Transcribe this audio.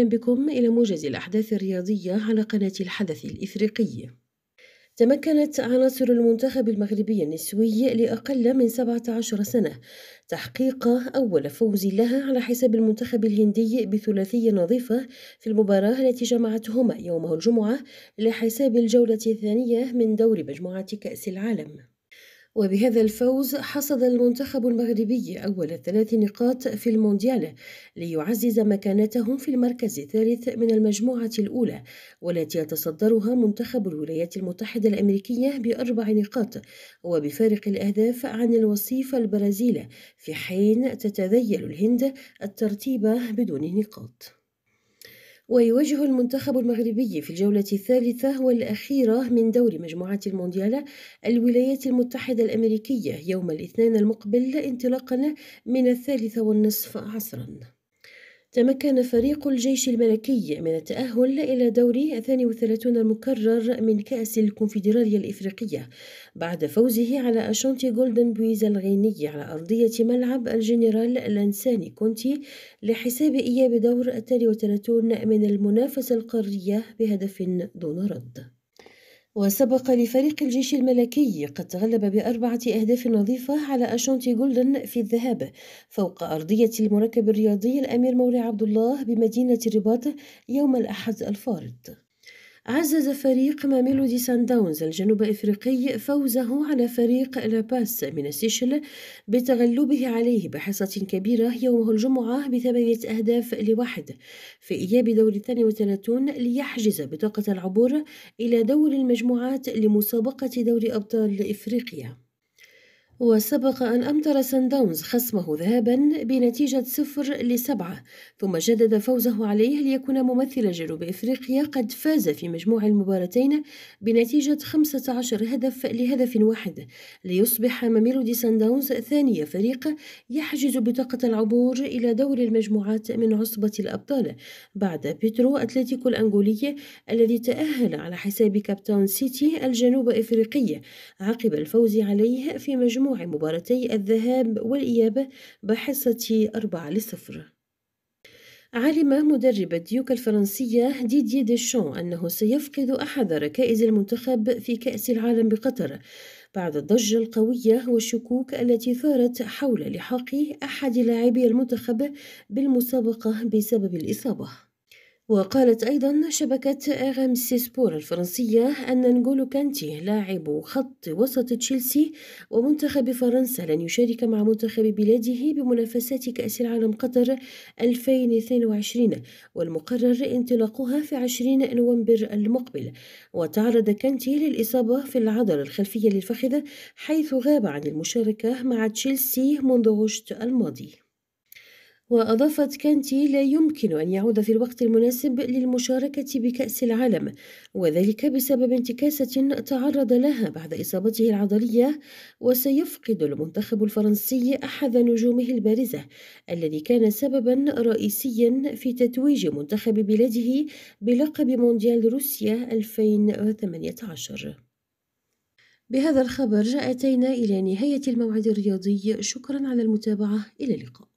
أهلا بكم إلى موجز الأحداث الرياضية على قناة الحدث الإفريقي تمكنت عناصر المنتخب المغربي النسوي لأقل من 17 سنة تحقيق أول فوز لها على حساب المنتخب الهندي بثلاثية نظيفة في المباراة التي جمعتهما يومه الجمعة لحساب الجولة الثانية من دور مجموعة كأس العالم وبهذا الفوز حصد المنتخب المغربي أول ثلاث نقاط في المونديال ليعزز مكانتهم في المركز الثالث من المجموعة الأولى والتي يتصدرها منتخب الولايات المتحدة الأمريكية بأربع نقاط وبفارق الأهداف عن الوصيف البرازيل في حين تتذيل الهند الترتيب بدون نقاط ويواجه المنتخب المغربي في الجولة الثالثة والأخيرة من دور مجموعات المونديال الولايات المتحدة الأمريكية يوم الاثنين المقبل انطلاقا من الثالثة والنصف عصرا تمكن فريق الجيش الملكي من التأهل إلى دور 32 المكرر من كأس الكونفدرالية الإفريقية بعد فوزه على أشانتي جولدن بويز الغيني على أرضية ملعب الجنرال لانساني كونتي لحساب إياب دور 33 من المنافسة القارية بهدف دون رد وسبق لفريق الجيش الملكي قد تغلب بأربعة أهداف نظيفة على أشونتي جولدن في الذهاب فوق أرضية المركب الرياضي الأمير مولى عبد الله بمدينة الرباط يوم الأحد الفارط عزز فريق ماميلودي داونز الجنوب أفريقي فوزه على فريق لاباس من السيشل بتغلبه عليه بحصة كبيرة يوم الجمعة بثمانية أهداف لواحد في إياب دور الثاني وثلاثون ليحجز بطاقة العبور إلى دور المجموعات لمسابقة دور أبطال إفريقيا وسبق أن أمطر سانداونز خصمه ذهابا بنتيجة صفر لسبعة ثم جدد فوزه عليه ليكون ممثل جنوب إفريقيا قد فاز في مجموع المباراتين بنتيجة 15 هدف لهدف واحد ليصبح سان سانداونز ثاني فريق يحجز بطاقة العبور إلى دور المجموعات من عصبة الأبطال بعد بيترو أتلتيكو الأنغولي الذي تأهل على حساب كابتاون سيتي الجنوب إفريقي عقب الفوز عليه في مجموع مجموع مباراتي الذهاب والإياب بحصة أربعة لصفر علم مدرب ديوك الفرنسية ديدي ديشون أنه سيفقد أحد ركائز المنتخب في كأس العالم بقطر بعد الضجة القوية والشكوك التي ثارت حول لحاق أحد لاعبي المنتخب بالمسابقة بسبب الإصابة وقالت أيضا شبكة سي سبور الفرنسية أن نغولو كانتي لاعب خط وسط تشيلسي ومنتخب فرنسا لن يشارك مع منتخب بلاده بمنافسات كأس العالم قطر 2022 والمقرر انطلاقها في 20 نوفمبر المقبل وتعرض كانتي للإصابة في العضلة الخلفية للفخذة حيث غاب عن المشاركة مع تشيلسي منذ غشت الماضي وأضافت كانتي لا يمكن أن يعود في الوقت المناسب للمشاركة بكأس العالم وذلك بسبب انتكاسة تعرض لها بعد إصابته العضلية وسيفقد المنتخب الفرنسي أحد نجومه البارزة الذي كان سببا رئيسيا في تتويج منتخب بلاده بلقب مونديال روسيا 2018 بهذا الخبر أتينا إلى نهاية الموعد الرياضي شكرا على المتابعة إلى اللقاء